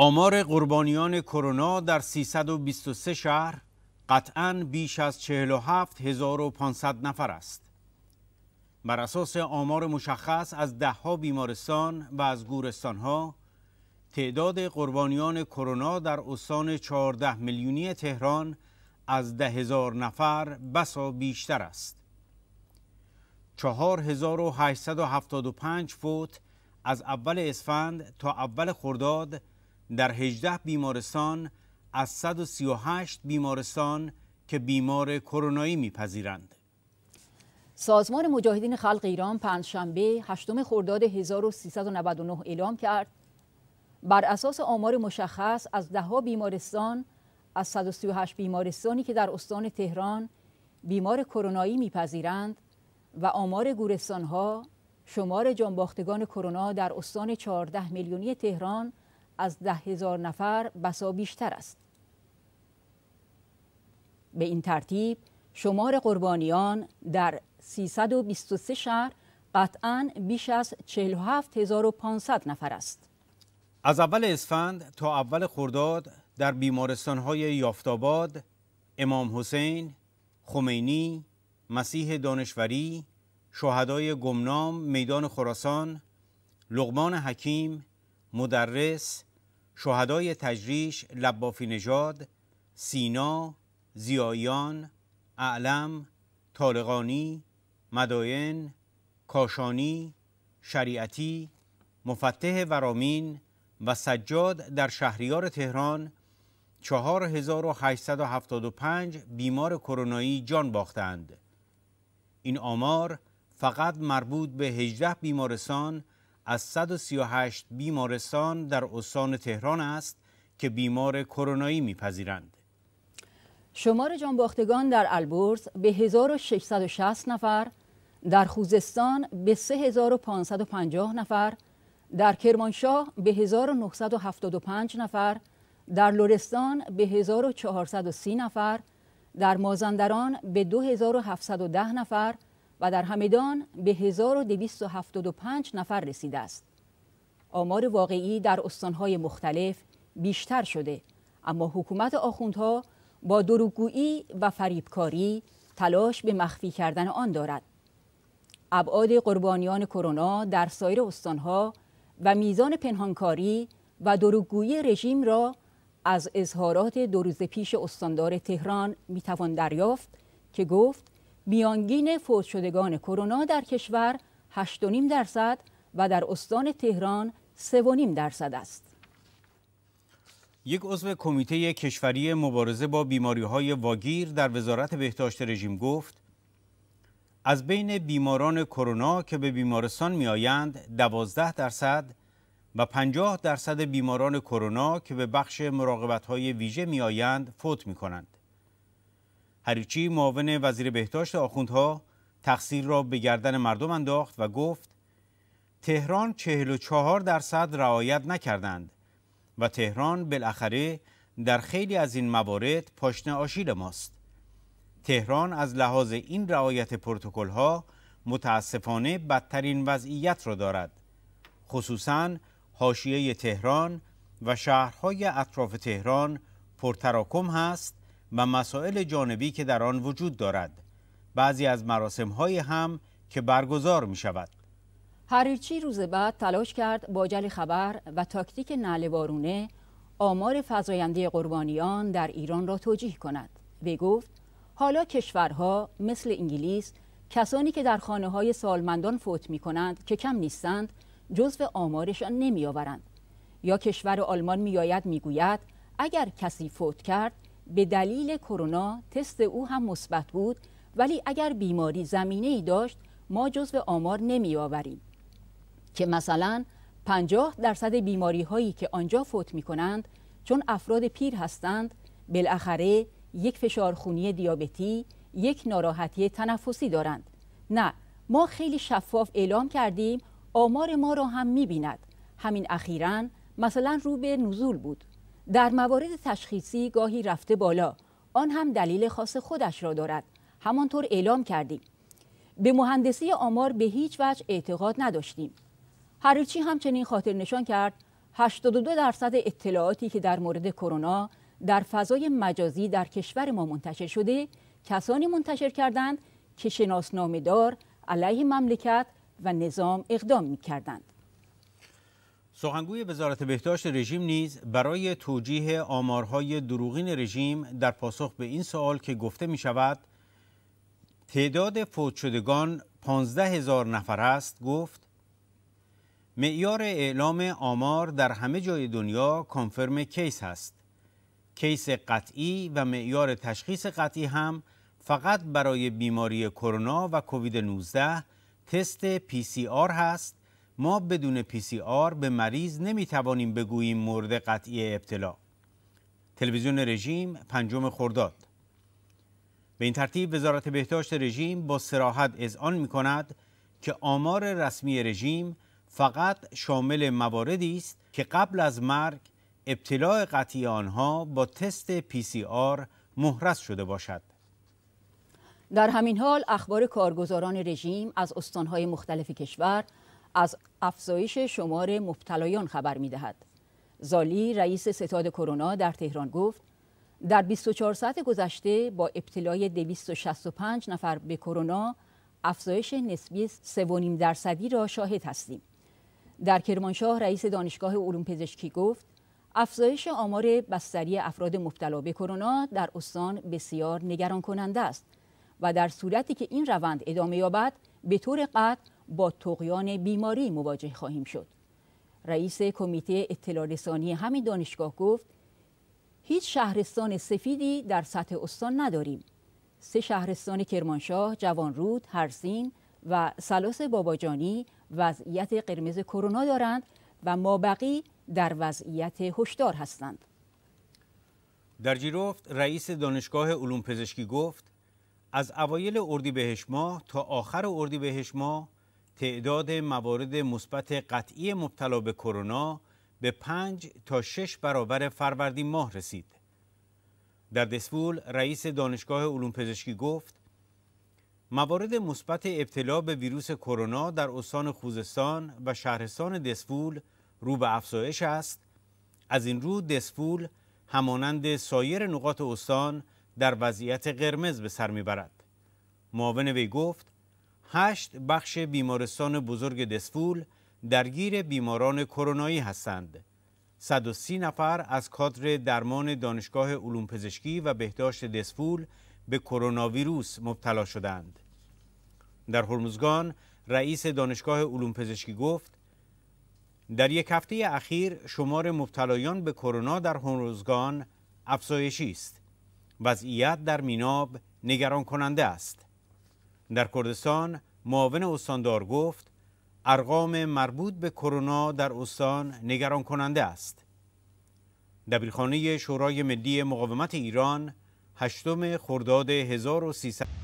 آمار قربانیان کرونا در 323 شهر قطعا بیش از 47500 نفر است. بر اساس آمار مشخص از دهها بیمارستان و از گورستانها تعداد قربانیان کرونا در استان 14 میلیونی تهران از ده هزار نفر بسا بیشتر است. 4875 فوت از اول اسفند تا اول خرداد در 18 بیمارستان از 138 بیمارستان که بیمار کرونایی میپذیرند. سازمان مجاهدین خلق ایران پنجشنبه 8 خرداد 1399 اعلام کرد بر اساس آمار مشخص از دهها بیمارستان از 138 بیمارستانی که در استان تهران بیمار کرونایی میپذیرند و آمار ها شمار جانباختگان کرونا در استان 14 میلیونی تهران از ده هزار نفر بسا بیشتر است به این ترتیب شمار قربانیان در 323 شهر قطعا بیش از 47500 نفر است از اول اسفند تا اول خرداد در های یافتاباد، امام حسین، خمینی، مسیح دانشوری، شهدای گمنام میدان خراسان، لغمان حکیم، مدرس، شهدای تجریش لبافی نژاد سینا زیایان اعلم طالقانی مداین کاشانی شریعتی مفتح ورامین و سجاد در شهریار تهران 4875 بیمار کرونایی جان باختند این آمار فقط مربوط به 18 بیمارستان از 138 بیمارستان در استان تهران است که بیمار کرونایی میپذیرند. شمار جانباختگان در البرز به 1660 نفر، در خوزستان به 3550 نفر، در کرمانشاه به 1975 نفر، در لرستان به 1430 نفر، در مازندران به 2710 نفر، و در همدان به 1275 نفر رسیده است. آمار واقعی در استانهای مختلف بیشتر شده اما حکومت آخوندها با دروگویی و فریبکاری تلاش به مخفی کردن آن دارد. ابعاد قربانیان کرونا در سایر استانها و میزان پنهانکاری و دروگویی رژیم را از اظهارات دو روز پیش استاندار تهران میتوان دریافت که گفت میانگین فوت شدگان کرونا در کشور 8.5 درصد و در استان تهران 3.5 درصد است. یک عضو کمیته کشوری مبارزه با بیماری های واگیر در وزارت بهداشت رژیم گفت از بین بیماران کرونا که به بیمارستان می آیند 12 درصد و 50 درصد بیماران کرونا که به بخش مراقبت های ویژه می آیند فوت می کنند. هریچی معاون وزیر بهداشت آخوندها تقصیر را به گردن مردم انداخت و گفت تهران 44 درصد رعایت نکردند و تهران بالاخره در خیلی از این موارد پاشنه آشیل ماست تهران از لحاظ این رعایت پروتکل ها متاسفانه بدترین وضعیت را دارد خصوصا حاشیه تهران و شهرهای اطراف تهران پرتراکم هست و مسائل جانبی که در آن وجود دارد بعضی از مراسم های هم که برگزار می شود هریچی روز بعد تلاش کرد با جل خبر و تاکتیک نعل بارونه آمار فضاینده قربانیان در ایران را توجیه کند وی گفت حالا کشورها مثل انگلیس کسانی که در خانه های سالمندان فوت می کنند که کم نیستند جزو آمارشان نمی آورند. یا کشور آلمان می آید می گوید اگر کسی فوت کرد به دلیل کرونا تست او هم مثبت بود ولی اگر بیماری زمینه ای داشت ما جزو آمار نمی آوریم که مثلا 50 درصد بیماری هایی که آنجا فوت می کنند چون افراد پیر هستند بالاخره یک فشارخونی دیابتی یک ناراحتی تنفسی دارند نه ما خیلی شفاف اعلام کردیم آمار ما را هم می بیند همین اخیرا مثلا رو به نزول بود در موارد تشخیصی گاهی رفته بالا آن هم دلیل خاص خودش را دارد همانطور اعلام کردیم به مهندسی آمار به هیچ وجه اعتقاد نداشتیم هرچی همچنین خاطر نشان کرد 82 درصد اطلاعاتی که در مورد کرونا در فضای مجازی در کشور ما منتشر شده کسانی منتشر کردند که شناسنامه دار علیه مملکت و نظام اقدام می کردند. سخنگوی وزارت بهداشت رژیم نیز برای توجیه آمارهای دروغین رژیم در پاسخ به این سوال که گفته می شود تعداد فوت شدگان 15 هزار نفر است گفت معیار اعلام آمار در همه جای دنیا کانفرم کیس هست کیس قطعی و معیار تشخیص قطعی هم فقط برای بیماری کرونا و کووید 19 تست پی سی آر هست ما بدون پی سی آر به مریض نمی توانیم بگوییم مورد قطعی ابتلا تلویزیون رژیم پنجم خرداد به این ترتیب وزارت بهداشت رژیم با سراحت اذعان می کند که آمار رسمی رژیم فقط شامل مواردی است که قبل از مرگ ابتلاع قطعی آنها با تست پی سی آر محرز شده باشد در همین حال اخبار کارگزاران رژیم از استانهای مختلف کشور از افزایش شمار مبتلایان خبر می دهد. زالی رئیس ستاد کرونا در تهران گفت در 24 ساعت گذشته با ابتلای 265 نفر به کرونا افزایش نسبی 3.5 درصدی را شاهد هستیم. در کرمانشاه رئیس دانشگاه علوم پزشکی گفت افزایش آمار بستری افراد مبتلا به کرونا در استان بسیار نگران کننده است و در صورتی که این روند ادامه یابد به طور قطع با تقیان بیماری مواجه خواهیم شد رئیس کمیته اطلاع رسانی همین دانشگاه گفت هیچ شهرستان سفیدی در سطح استان نداریم سه شهرستان کرمانشاه، جوانرود، هرسین و سلاس باباجانی وضعیت قرمز کرونا دارند و مابقی در وضعیت هشدار هستند. در جیرفت رئیس دانشگاه علوم پزشکی گفت از اوایل اردیبهشت ماه تا آخر اردیبهشت ماه تعداد موارد مثبت قطعی مبتلا به کرونا به 5 تا 6 برابر فروردین ماه رسید. در دسفول رئیس دانشگاه علوم پزشکی گفت موارد مثبت ابتلا به ویروس کرونا در استان خوزستان و شهرستان دسفول رو به افزایش است. از این رو دسفول همانند سایر نقاط استان در وضعیت قرمز به سر میبرد. معاون وی گفت هشت بخش بیمارستان بزرگ دسفول درگیر بیماران کرونایی هستند. 130 نفر از کادر درمان دانشگاه علوم پزشکی و بهداشت دسفول به کرونا ویروس مبتلا شدند. در هرمزگان رئیس دانشگاه علوم پزشکی گفت در یک هفته اخیر شمار مبتلایان به کرونا در هرمزگان افزایشی است. وضعیت در میناب نگران کننده است. در کردستان معاون استاندار گفت ارقام مربوط به کرونا در استان نگران کننده است. دبیرخانه شورای ملی مقاومت ایران هشتم خرداد 1300